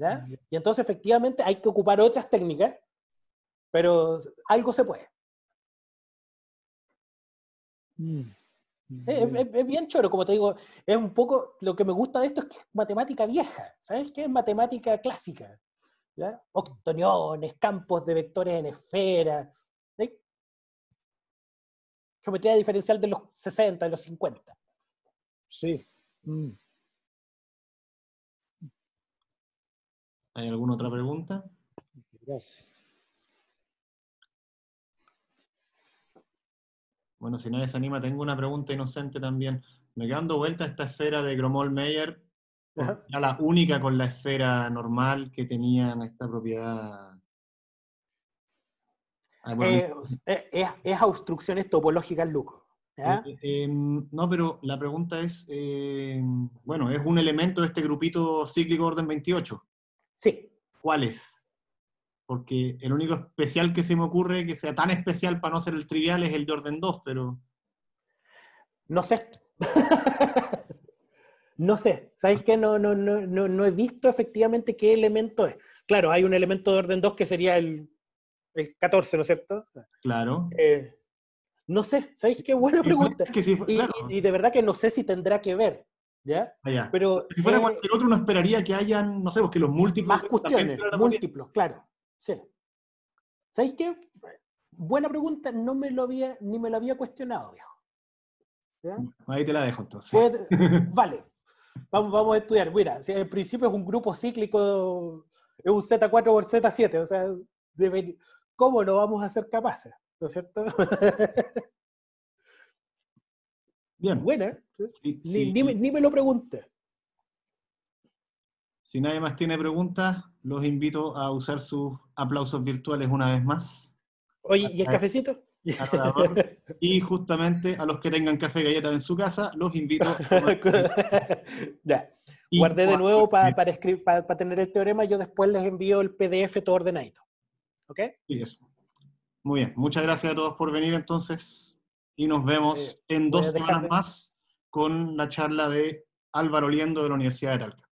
¿Ya? Y entonces, efectivamente, hay que ocupar otras técnicas pero algo se puede. Mm, es, bien choro, como te digo, es un poco, lo que me gusta de esto es que es matemática vieja, ¿sabes? Que es matemática clásica. Octoniones, campos de vectores en esfera, geometría diferencial de los 60, de los 50. Sí. Mm.
¿Hay alguna otra pregunta? Gracias. Bueno, si nadie se anima, tengo una pregunta inocente también. Me quedo dando vuelta a esta esfera de Gromol-Meyer, era la única con la esfera normal que tenían esta propiedad. Ah, eh, eh, es, es, obstrucciones topológicas, Luco. Eh, em, no, pero la pregunta es, em, bueno, es un elemento de este grupito cíclico orden 28. Sí. ¿Cuál es? porque el único especial que se me ocurre que sea tan especial para no ser el trivial es el de orden 2, pero... No sé. no
sé. ¿Sabéis que no, no, no, he visto efectivamente qué elemento es? Claro, hay un elemento de orden 2 que sería el, el 14, ¿no es cierto? Claro. Eh, no sé, ¿sabéis qué buena pregunta? y, de verdad que no sé si tendrá que ver.
¿Ya? Ah,
pero, si fuera eh,
cualquier otro, uno esperaría que hayan, no sé, porque los múltiplos. Más cuestiones, múltiplos, claro.
Sí. ¿Sabéis qué? Buena pregunta, no me lo había, ni me lo había cuestionado, viejo.
Ahí te la dejo entonces.
vale, vamos, vamos a estudiar. Mira, si principio es un grupo cíclico, es un Z4 por Z7, o sea, ¿cómo lo vamos a ser capaces? ¿No es cierto?
Bien. Buena. ¿eh? ni, ni, me lo pregunté. Si nadie más tiene preguntas, los invito a usar sus aplausos virtuales una vez más. Oye, ¿y el cafecito? y justamente a los que tengan café galleta en su casa, los invito. A... Guardé de nuevo
para, tener el teorema, yo después les envío el PDF todo ordenadito. ¿Ok?
Sí, eso. Muy bien, muchas gracias a todos por venir entonces y nos vemos eh, en dos semanas más con la charla de Álvaro Liendo de la Universidad de Talca.